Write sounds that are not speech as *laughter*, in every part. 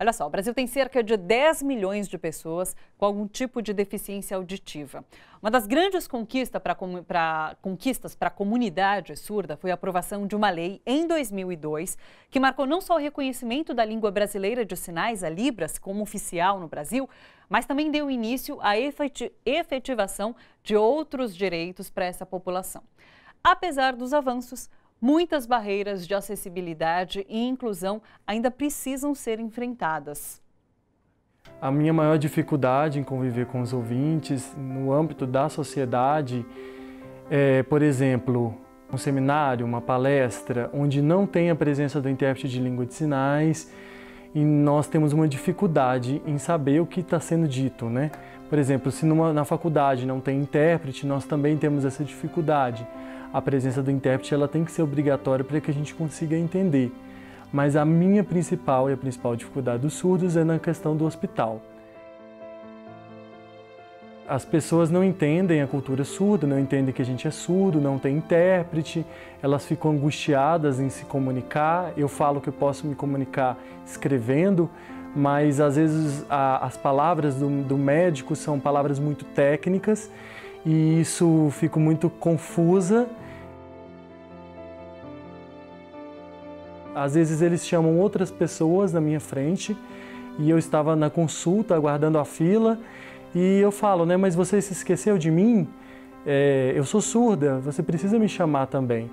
Olha só, o Brasil tem cerca de 10 milhões de pessoas com algum tipo de deficiência auditiva. Uma das grandes conquistas para conquistas a comunidade surda foi a aprovação de uma lei em 2002 que marcou não só o reconhecimento da língua brasileira de sinais, a Libras, como oficial no Brasil, mas também deu início à efetivação de outros direitos para essa população. Apesar dos avanços, Muitas barreiras de acessibilidade e inclusão ainda precisam ser enfrentadas. A minha maior dificuldade em conviver com os ouvintes no âmbito da sociedade é, por exemplo, um seminário, uma palestra, onde não tem a presença do intérprete de língua de sinais e nós temos uma dificuldade em saber o que está sendo dito, né? Por exemplo, se numa, na faculdade não tem intérprete, nós também temos essa dificuldade a presença do intérprete ela tem que ser obrigatória para que a gente consiga entender. Mas a minha principal e a principal dificuldade dos surdos é na questão do hospital. As pessoas não entendem a cultura surda, não entendem que a gente é surdo, não tem intérprete, elas ficam angustiadas em se comunicar. Eu falo que eu posso me comunicar escrevendo, mas às vezes a, as palavras do, do médico são palavras muito técnicas e isso fico muito confusa. Às vezes eles chamam outras pessoas na minha frente e eu estava na consulta aguardando a fila e eu falo, né, mas você se esqueceu de mim? É, eu sou surda, você precisa me chamar também.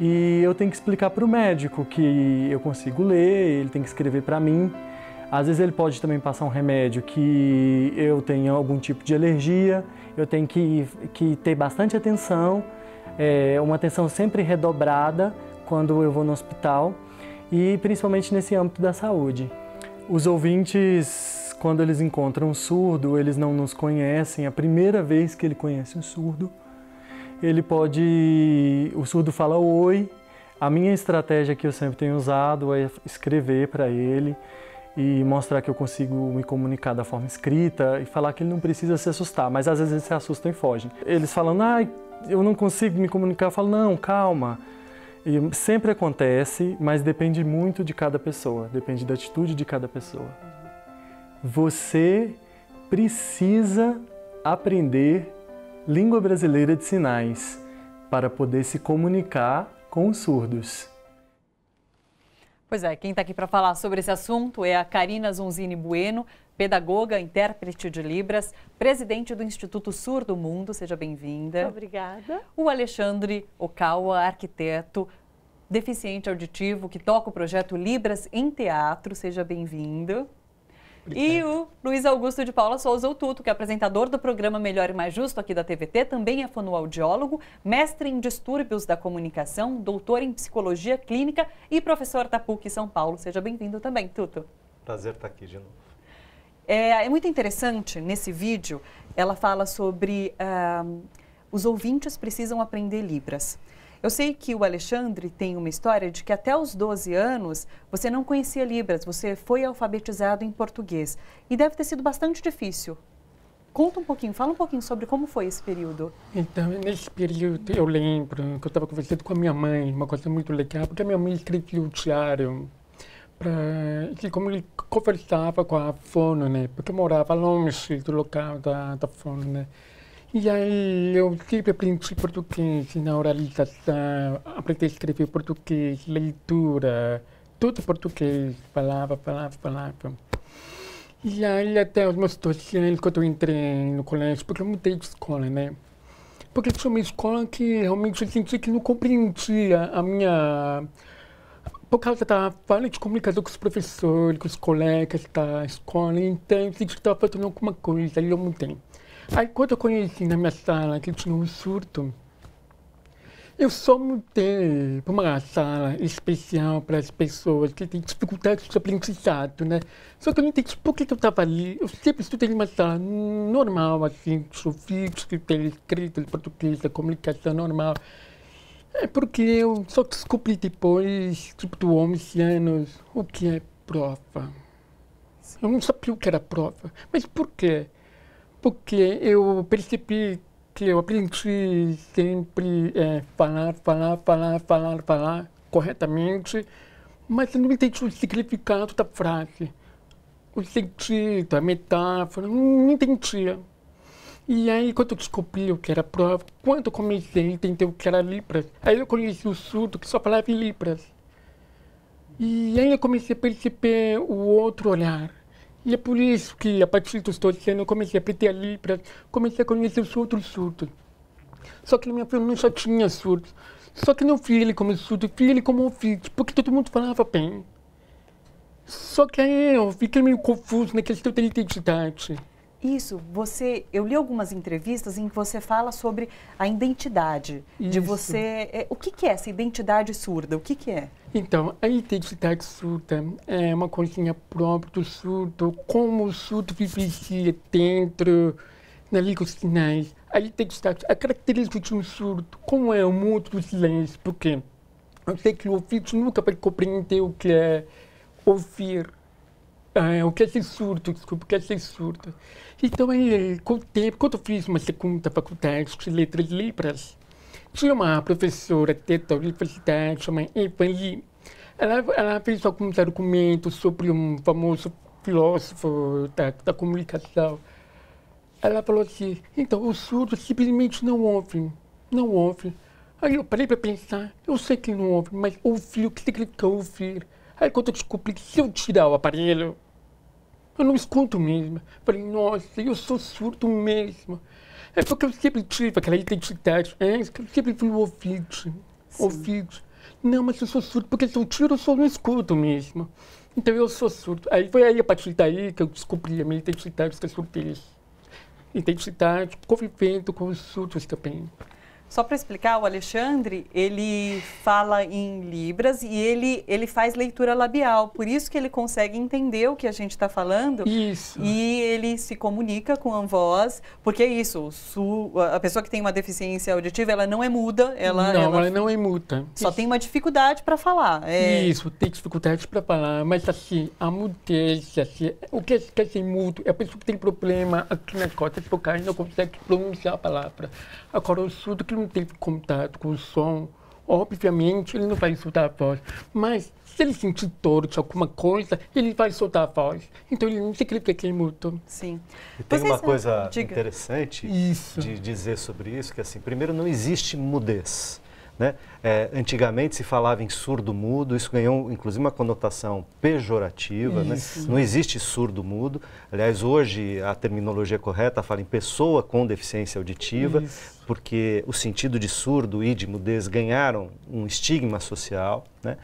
E eu tenho que explicar para o médico que eu consigo ler, ele tem que escrever para mim. Às vezes ele pode também passar um remédio que eu tenho algum tipo de alergia, eu tenho que, que ter bastante atenção, é, uma atenção sempre redobrada quando eu vou no hospital e principalmente nesse âmbito da saúde. Os ouvintes, quando eles encontram um surdo, eles não nos conhecem, a primeira vez que ele conhece um surdo, ele pode. O surdo fala oi. A minha estratégia que eu sempre tenho usado é escrever para ele, e mostrar que eu consigo me comunicar da forma escrita e falar que ele não precisa se assustar, mas às vezes eles se assustam e fogem. Eles falam, ah, eu não consigo me comunicar, eu falo, não, calma. E sempre acontece, mas depende muito de cada pessoa, depende da atitude de cada pessoa. Você precisa aprender língua brasileira de sinais para poder se comunicar com os surdos. Pois é, quem está aqui para falar sobre esse assunto é a Karina Zonzini Bueno, pedagoga, intérprete de Libras, presidente do Instituto Sur do Mundo. Seja bem-vinda. Obrigada. O Alexandre Okawa, arquiteto, deficiente auditivo, que toca o projeto Libras em Teatro. Seja bem-vindo. E o Luiz Augusto de Paula Souza Tuto, que é apresentador do programa Melhor e Mais Justo aqui da TVT, também é fonoaudiólogo, mestre em distúrbios da comunicação, doutor em psicologia clínica e professor da PUC São Paulo. Seja bem-vindo também, Tuto. Prazer estar aqui de novo. É, é muito interessante, nesse vídeo, ela fala sobre uh, os ouvintes precisam aprender Libras. Eu sei que o Alexandre tem uma história de que até os 12 anos você não conhecia Libras, você foi alfabetizado em português. E deve ter sido bastante difícil. Conta um pouquinho, fala um pouquinho sobre como foi esse período. Então, nesse período eu lembro que eu estava conversando com a minha mãe, uma coisa muito legal, porque a minha mãe escrevia o diário para que assim, como ele conversava com a Fono, né? Porque eu morava longe do local da, da Fono, né? E aí eu sempre aprendi português na oralização, aprendi a escrever português, leitura, tudo português, palavra, palavra, palavra. E aí até os meus 12 quando eu entrei no colégio, porque eu mudei de escola, né? Porque tinha uma escola que realmente eu senti que não compreendia a minha... Por causa da falha de comunicação com os professores, com os colegas da escola, então eu senti que estava fazendo alguma coisa, aí eu mudei. Aí quando eu conheci na minha sala que tinha um surto, eu só mudei para uma sala especial para as pessoas que têm dificuldades de aprendizado, né? Só que eu não entendi por que eu estava ali. Eu sempre estudei numa sala normal, assim, sufixo, escrita, português, comunicação normal. É porque eu só descobri depois, tipo, de 11 anos, o que é prova. Eu não sabia o que era prova. Mas por quê? porque eu percebi que eu aprendi sempre é, falar, falar, falar, falar, falar corretamente, mas eu não entendi o significado da frase, o sentido, a metáfora, não entendia. E aí, quando eu descobri o que era prova, quando eu comecei a entender o que era Libras, aí eu conheci o surdo que só falava Libras. E aí eu comecei a perceber o outro olhar. E é por isso que, a partir dos 12 anos, eu comecei a aprender Libra, comecei a conhecer os outros surdos. Só que na minha família só tinha surdos. Só que não vi ele como surdo, vi ele como ouvinte, porque todo mundo falava bem. Só que aí eu fiquei é meio confuso na questão da identidade. Isso, você, eu li algumas entrevistas em que você fala sobre a identidade Isso. de você. É, o que, que, é essa identidade surda? O que, que, é? Então, a identidade surda é uma coisinha própria do surdo, como o surdo vivencia dentro na língua dos sinais. A identidade, a característica de um surdo, como é o mundo do silêncio, porque eu sei que o ouvido nunca vai compreender o que é ouvir ah, o que é surto? Desculpa, o que é esse surto? Então, aí, é, com o tempo, quando eu fiz uma segunda faculdade de letras libras, tinha uma professora da universidade chamada Evani. Ela, ela fez alguns argumentos sobre um famoso filósofo da, da comunicação. Ela falou assim, então, os surdos simplesmente não ouvem, não ouvem. Aí eu parei para pensar, eu sei que não ouvem, mas ouvir, o que significa ouvir? Aí quando eu descobri que se eu tirar o aparelho, eu não escuto mesmo. Falei, nossa, eu sou surdo mesmo. É porque eu sempre tive aquela identidade, é, eu sempre fui ouvido, ouvido. Não, mas eu sou surdo, porque se eu tiro, eu sou não escuto mesmo. Então eu sou surdo. Aí foi aí, a partir daí, que eu descobri a minha identidade, que eu surtei. Identidade, convivendo com os surdos também. Só para explicar, o Alexandre, ele fala em libras e ele, ele faz leitura labial, por isso que ele consegue entender o que a gente está falando. Isso. E ele se comunica com a voz, porque é isso, a pessoa que tem uma deficiência auditiva, ela não é muda, ela... Não, ela, ela não é muda. Só isso. tem uma dificuldade para falar. É... Isso, tem dificuldade para falar, mas assim, a mudez, assim, o que quer ser assim mudo é a pessoa que tem problema aqui nas costas vocais, não consegue pronunciar a palavra. Agora, o surdo que não teve contato com o som, obviamente ele não vai soltar a voz. Mas se ele sentir dor de alguma coisa, ele vai soltar a voz. Então ele não significa que é mudo. Sim. E tem Vocês uma coisa diga. interessante isso. de dizer sobre isso, que é assim, primeiro não existe mudez. Né? É, antigamente se falava em surdo-mudo, isso ganhou inclusive uma conotação pejorativa, né? não existe surdo-mudo. Aliás, hoje a terminologia correta fala em pessoa com deficiência auditiva, isso. porque o sentido de surdo e de mudez ganharam um estigma social. Né?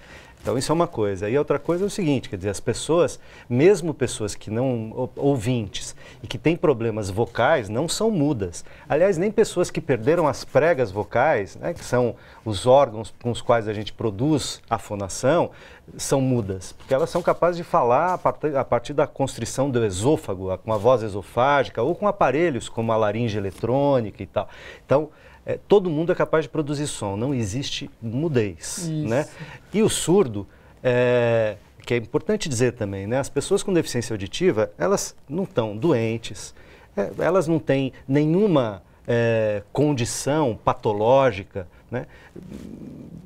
Então isso é uma coisa. E outra coisa é o seguinte, quer dizer, as pessoas, mesmo pessoas que não ouvintes e que têm problemas vocais, não são mudas. Aliás, nem pessoas que perderam as pregas vocais, né, que são os órgãos com os quais a gente produz a fonação, são mudas, porque elas são capazes de falar a partir, a partir da constrição do esôfago, com a voz esofágica ou com aparelhos como a laringe eletrônica e tal. Então, é, todo mundo é capaz de produzir som, não existe mudez. Né? E o surdo, é, que é importante dizer também, né? as pessoas com deficiência auditiva, elas não estão doentes, é, elas não têm nenhuma é, condição patológica, né?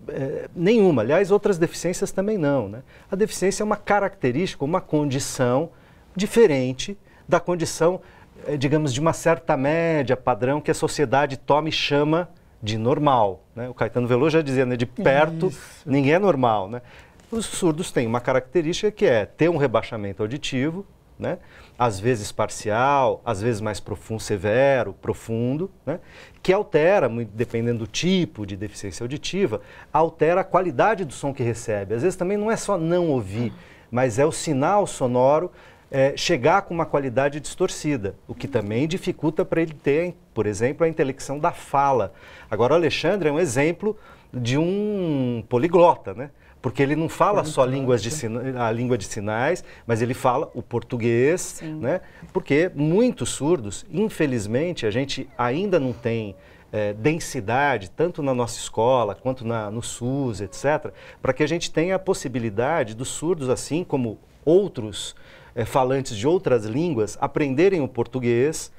É, nenhuma. Aliás, outras deficiências também não. Né? A deficiência é uma característica, uma condição diferente da condição eh, digamos, de uma certa média, padrão, que a sociedade toma e chama de normal. Né? O Caetano Veloso já dizia, né, de perto Isso. ninguém é normal. Né? Os surdos têm uma característica que é ter um rebaixamento auditivo, né? às vezes parcial, às vezes mais profundo, severo, profundo, né? que altera, dependendo do tipo de deficiência auditiva, altera a qualidade do som que recebe. Às vezes também não é só não ouvir, mas é o sinal sonoro é, chegar com uma qualidade distorcida, o que também dificulta para ele ter, por exemplo, a intelecção da fala. Agora, o Alexandre é um exemplo de um poliglota, né? porque ele não fala só línguas de a língua de sinais, mas ele fala o português, Sim. né? porque muitos surdos, infelizmente, a gente ainda não tem é, densidade, tanto na nossa escola quanto na, no SUS, etc., para que a gente tenha a possibilidade dos surdos, assim como outros é, falantes de outras línguas aprenderem o português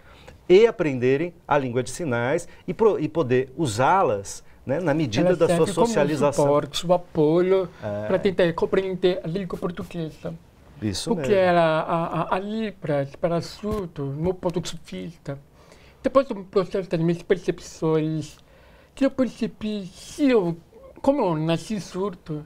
e aprenderem a língua de sinais e, pro, e poder usá-las né, na medida Ela da sua socialização. Como um suporte, o apoio é. para tentar compreender a língua portuguesa. Isso Porque mesmo. era a, a, a Libras para assunto no ponto de vista. Depois do processo das minhas percepções, que eu percebi se eu, como eu nasci surdo,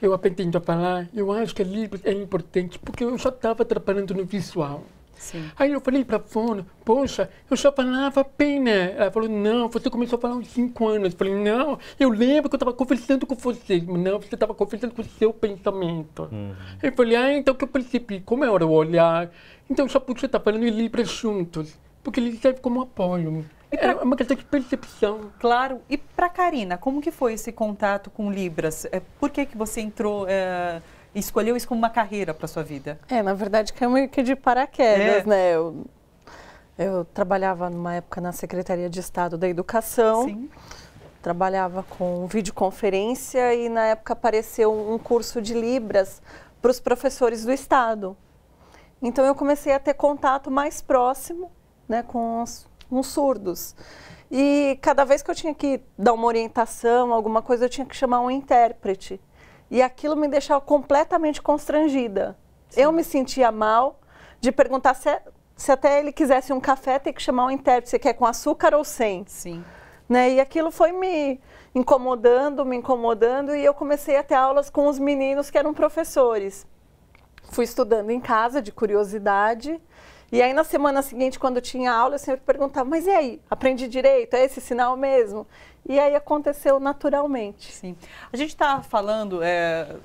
eu aprendi a falar, eu acho que livros é importante, porque eu já estava trabalhando no visual. Sim. Aí eu falei para a Fono, poxa, eu só falava pena. Ela falou, não, você começou a falar uns 5 anos. Eu falei, não, eu lembro que eu estava conversando com você. Não, você estava conversando com o seu pensamento. Uhum. Eu falei, ah, então que eu percebi, como é hora eu olhar. Então só porque você está falando em Libras juntos, porque ele serve como apoio é uma questão de percepção. Claro. E para Karina, como que foi esse contato com Libras? É, por que, que você entrou, é, escolheu isso como uma carreira para sua vida? É, na verdade, que é meio que de paraquedas, é. né? Eu, eu trabalhava numa época na Secretaria de Estado da Educação. Sim. Trabalhava com videoconferência e na época apareceu um curso de Libras para os professores do Estado. Então eu comecei a ter contato mais próximo né, com os uns surdos. E cada vez que eu tinha que dar uma orientação, alguma coisa, eu tinha que chamar um intérprete. E aquilo me deixava completamente constrangida. Sim. Eu me sentia mal de perguntar se, se até ele quisesse um café, tem que chamar um intérprete. Você quer com açúcar ou sem? Sim. Né? E aquilo foi me incomodando, me incomodando, e eu comecei a ter aulas com os meninos que eram professores. Fui estudando em casa, de curiosidade, e aí na semana seguinte, quando tinha aula, eu sempre perguntava, mas e aí, aprendi direito? É esse sinal mesmo? E aí aconteceu naturalmente. Sim. A gente está falando,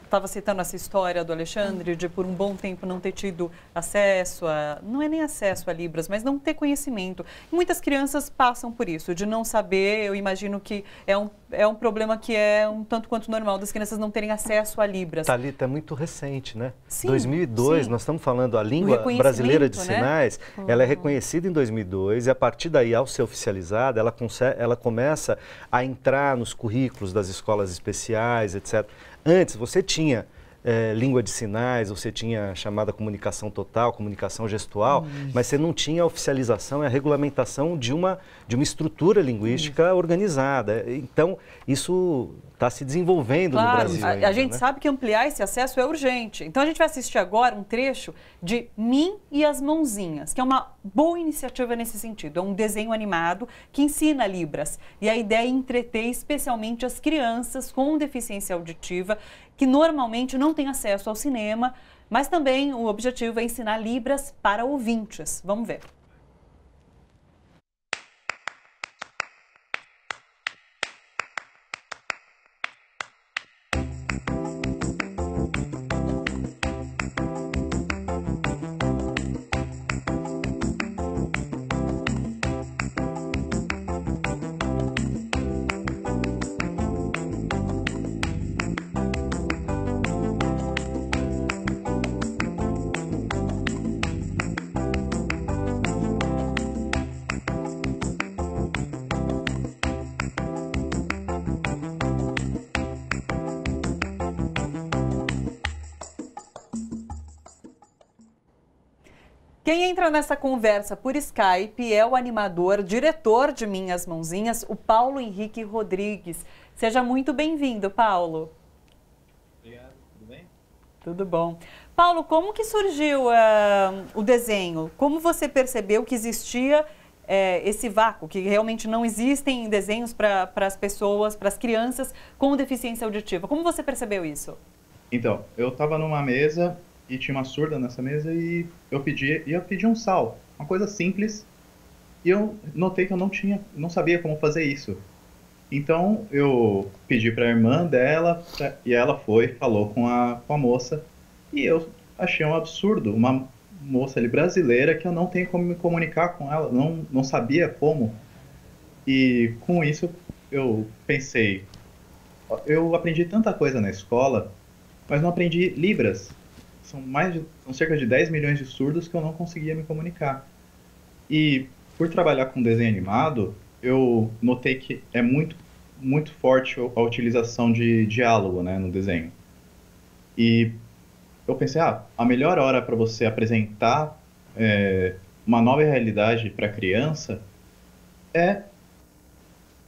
estava é, citando essa história do Alexandre de por um bom tempo não ter tido acesso a, não é nem acesso a Libras, mas não ter conhecimento. Muitas crianças passam por isso, de não saber. Eu imagino que é um, é um problema que é um tanto quanto normal das crianças não terem acesso a Libras. Talita, é muito recente, né? Sim, 2002, sim. nós estamos falando a língua brasileira de né? sinais, né? ela é uhum. reconhecida em 2002 e a partir daí, ao ser oficializada, ela, ela começa a entrar nos currículos das escolas especiais, etc. Antes você tinha é, língua de sinais, você tinha chamada comunicação total, comunicação gestual, mas você não tinha a oficialização e a regulamentação de uma, de uma estrutura linguística organizada. Então, isso está se desenvolvendo claro, no Brasil. A, ainda, a gente né? sabe que ampliar esse acesso é urgente. Então, a gente vai assistir agora um trecho de Mim e as Mãozinhas, que é uma boa iniciativa nesse sentido. É um desenho animado que ensina Libras. E a ideia é entreter especialmente as crianças com deficiência auditiva que normalmente não tem acesso ao cinema, mas também o objetivo é ensinar Libras para ouvintes. Vamos ver. Quem entra nessa conversa por Skype é o animador, diretor de Minhas Mãozinhas, o Paulo Henrique Rodrigues. Seja muito bem-vindo, Paulo. Obrigado, tudo bem? Tudo bom. Paulo, como que surgiu uh, o desenho? Como você percebeu que existia eh, esse vácuo, que realmente não existem desenhos para as pessoas, para as crianças com deficiência auditiva. Como você percebeu isso? Então, eu estava numa mesa e tinha uma surda nessa mesa e eu pedi, ia pedir um sal, uma coisa simples. E eu notei que eu não tinha, não sabia como fazer isso. Então eu pedi para a irmã dela e ela foi, falou com a, com a moça e eu achei um absurdo, uma moça ali brasileira que eu não tenho como me comunicar com ela, não, não sabia como. E com isso eu pensei, eu aprendi tanta coisa na escola, mas não aprendi Libras são mais são cerca de 10 milhões de surdos que eu não conseguia me comunicar. E por trabalhar com desenho animado, eu notei que é muito muito forte a utilização de diálogo, né, no desenho. E eu pensei, ah, a melhor hora para você apresentar é, uma nova realidade para criança é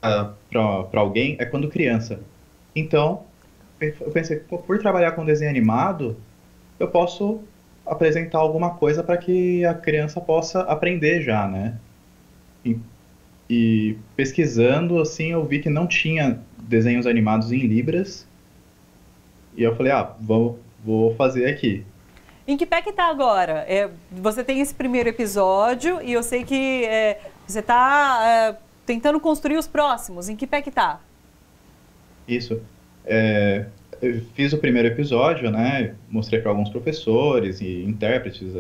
ah, para alguém é quando criança. Então, eu pensei, por trabalhar com desenho animado, eu posso apresentar alguma coisa para que a criança possa aprender já, né? E, e, pesquisando, assim, eu vi que não tinha desenhos animados em Libras. E eu falei, ah, vou, vou fazer aqui. Em que pé que tá agora? É, você tem esse primeiro episódio e eu sei que é, você está é, tentando construir os próximos. Em que pé que tá? Isso. É, eu fiz o primeiro episódio, né? Mostrei para alguns professores e intérpretes.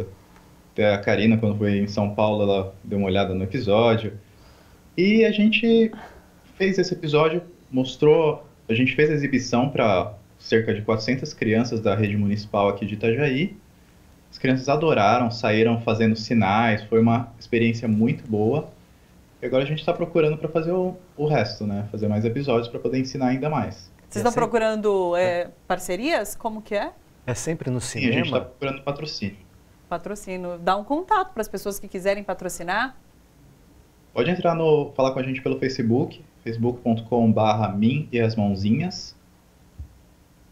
Até a Karina, quando foi em São Paulo, ela deu uma olhada no episódio. E a gente fez esse episódio, mostrou, a gente fez a exibição para cerca de 400 crianças da rede municipal aqui de Itajaí. As crianças adoraram, saíram fazendo sinais, foi uma experiência muito boa. E agora a gente está procurando para fazer o, o resto, né? Fazer mais episódios para poder ensinar ainda mais. Vocês é estão sempre... procurando é. é, parcerias? Como que é? É sempre no cinema? Sim, a gente está procurando patrocínio. Patrocínio. Dá um contato para as pessoas que quiserem patrocinar? Pode entrar no... falar com a gente pelo Facebook, facebook.com mim e as mãozinhas.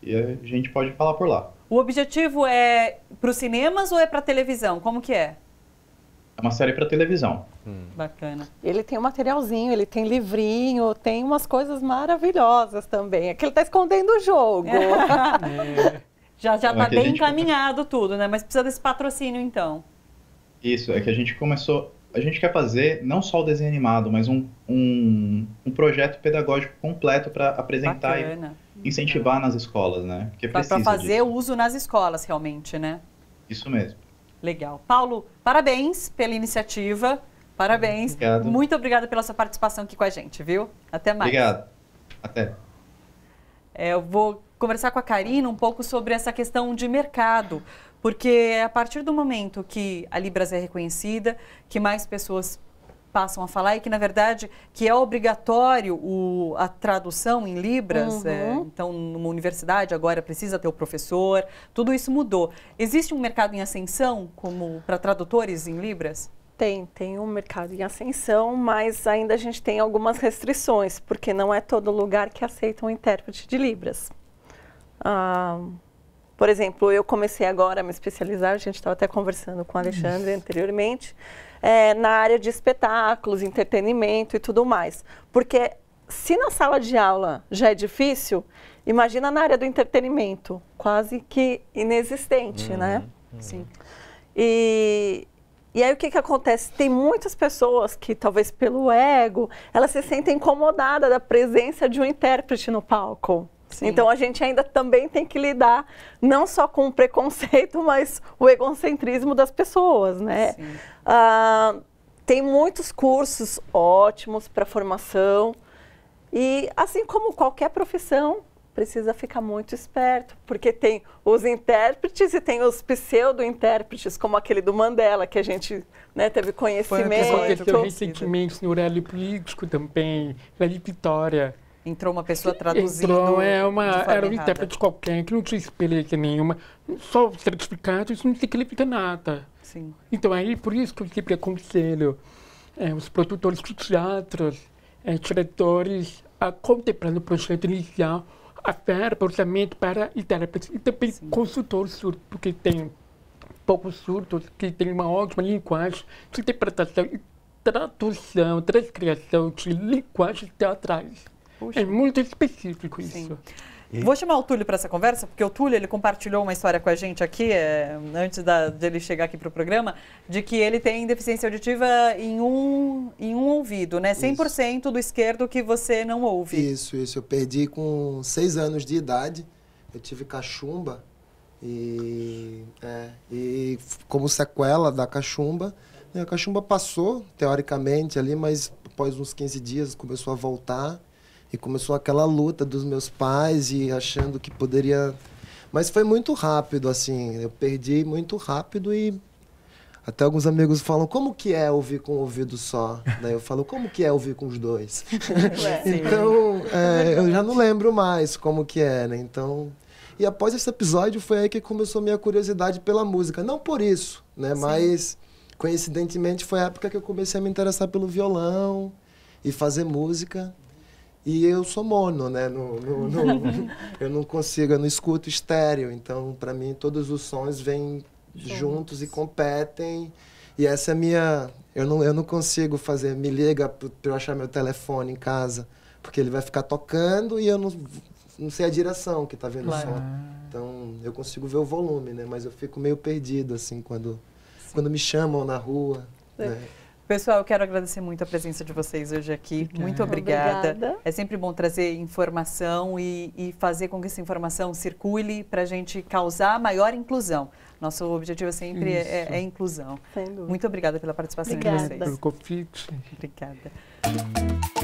E a gente pode falar por lá. O objetivo é para os cinemas ou é para televisão? Como que é? É uma série para televisão. Hum. Bacana. Ele tem um materialzinho, ele tem livrinho, tem umas coisas maravilhosas também. É que ele está escondendo o jogo. *laughs* É. já já está é tá bem encaminhado tudo, né? Mas precisa desse patrocínio, então. Isso, é que a gente começou... A gente quer fazer não só o desenho animado, mas um, um, um projeto pedagógico completo para apresentar Bacana. e incentivar nas escolas, né? Para fazer disso. uso nas escolas, realmente, né? Isso mesmo. Legal. Paulo, parabéns pela iniciativa. Parabéns. Obrigado. Muito obrigada pela sua participação aqui com a gente, viu? Até mais. Obrigado. Até. É, eu vou conversar com a Karina um pouco sobre essa questão de mercado, porque é a partir do momento que a Libras é reconhecida, que mais pessoas passam a falar e que, na verdade, que é obrigatório o, a tradução em Libras. Uhum. É, então, numa universidade agora precisa ter o professor. Tudo isso mudou. Existe um mercado em ascensão como para tradutores em Libras? Tem, tem um mercado em ascensão, mas ainda a gente tem algumas restrições, porque não é todo lugar que aceita um intérprete de Libras. Ah, por exemplo, eu comecei agora a me especializar, a gente estava até conversando com o Alexandre anteriormente, é, na área de espetáculos, entretenimento e tudo mais. Porque se na sala de aula já é difícil, imagina na área do entretenimento, quase que inexistente, uhum, né? Uhum. Sim. E, e aí o que, que acontece? Tem muitas pessoas que, talvez pelo ego, elas se sentem incomodadas da presença de um intérprete no palco. Sim. Então a gente ainda também tem que lidar não só com o preconceito, *laughs* mas o egocentrismo das pessoas, né? Ah, tem muitos cursos ótimos para formação e assim como qualquer profissão precisa ficar muito esperto, porque tem os intérpretes e tem os pseudo-intérpretes, como aquele do Mandela, que a gente né, teve conhecimento. Foi recentemente no Aurélio Político também, lá Vitória. Entrou uma pessoa traduzindo. Entrou, é uma, era um intérprete qualquer que não tinha experiência nenhuma. Só o certificado, isso não significa nada. Sim. Então, aí, por isso que eu sempre aconselho é, os produtores de teatros, é, diretores, a contemplar no projeto inicial a verba, orçamento para intérpretes e também Sim. consultores surdos, porque tem poucos surdos que têm uma ótima linguagem de interpretação e tradução, transcrição de linguagens teatrais. Puxa. É muito específico Sim. isso. E... Vou chamar o Túlio para essa conversa, porque o Túlio ele compartilhou uma história com a gente aqui, é, antes da, dele chegar aqui para o programa, de que ele tem deficiência auditiva em um, em um ouvido, né? 100% isso. do esquerdo que você não ouve. Isso, isso. Eu perdi com seis anos de idade, eu tive cachumba, e, é, e como sequela da cachumba, né, a cachumba passou, teoricamente, ali, mas após uns 15 dias começou a voltar. E começou aquela luta dos meus pais e achando que poderia. Mas foi muito rápido, assim. Eu perdi muito rápido e até alguns amigos falam, como que é ouvir com o um ouvido só? Daí eu falo, como que é ouvir com os dois? *laughs* então, é, eu já não lembro mais como que era. É, né? Então, e após esse episódio foi aí que começou minha curiosidade pela música. Não por isso, né? Sim. Mas, coincidentemente, foi a época que eu comecei a me interessar pelo violão e fazer música. E eu sou mono, né? No, no, no *laughs* eu não consigo, eu não escuto estéreo. Então, para mim, todos os sons vêm juntos. juntos e competem. E essa é a minha. Eu não, eu não consigo fazer. Me liga para eu achar meu telefone em casa, porque ele vai ficar tocando e eu não, não sei a direção que tá vendo claro. o som. Então, eu consigo ver o volume, né? Mas eu fico meio perdido, assim, quando, quando me chamam na rua. É. Né? Pessoal, eu quero agradecer muito a presença de vocês hoje aqui. Obrigada. Muito obrigada. obrigada. É sempre bom trazer informação e, e fazer com que essa informação circule para a gente causar maior inclusão. Nosso objetivo sempre é, é, é, inclusão. Muito obrigada pela participação obrigada. de vocês. Obrigada pelo convite. Obrigada.